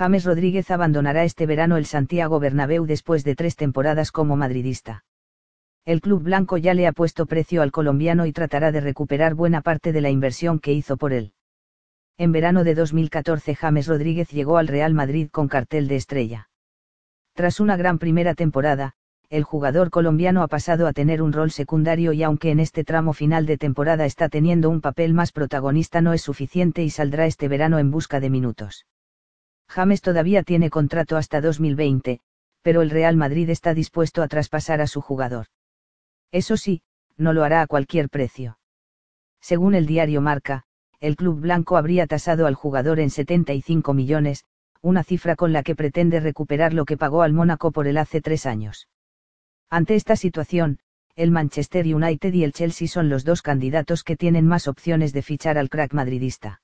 James Rodríguez abandonará este verano el Santiago Bernabéu después de tres temporadas como madridista. El club blanco ya le ha puesto precio al colombiano y tratará de recuperar buena parte de la inversión que hizo por él. En verano de 2014 James Rodríguez llegó al Real Madrid con cartel de estrella. Tras una gran primera temporada, el jugador colombiano ha pasado a tener un rol secundario y aunque en este tramo final de temporada está teniendo un papel más protagonista no es suficiente y saldrá este verano en busca de minutos. James todavía tiene contrato hasta 2020, pero el Real Madrid está dispuesto a traspasar a su jugador. Eso sí, no lo hará a cualquier precio. Según el diario Marca, el club blanco habría tasado al jugador en 75 millones, una cifra con la que pretende recuperar lo que pagó al Mónaco por él hace tres años. Ante esta situación, el Manchester United y el Chelsea son los dos candidatos que tienen más opciones de fichar al crack madridista.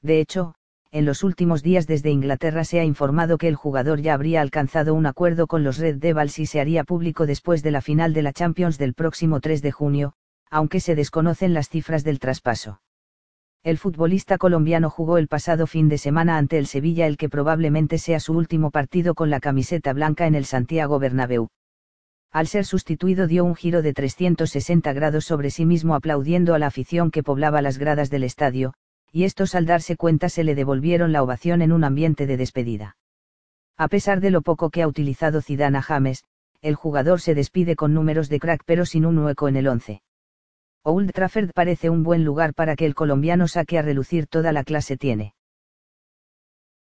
De hecho, en los últimos días desde Inglaterra se ha informado que el jugador ya habría alcanzado un acuerdo con los Red Devils y se haría público después de la final de la Champions del próximo 3 de junio, aunque se desconocen las cifras del traspaso. El futbolista colombiano jugó el pasado fin de semana ante el Sevilla el que probablemente sea su último partido con la camiseta blanca en el Santiago Bernabéu. Al ser sustituido dio un giro de 360 grados sobre sí mismo aplaudiendo a la afición que poblaba las gradas del estadio, y estos al darse cuenta se le devolvieron la ovación en un ambiente de despedida. A pesar de lo poco que ha utilizado Zidane James, el jugador se despide con números de crack pero sin un hueco en el once. Old Trafford parece un buen lugar para que el colombiano saque a relucir toda la clase tiene.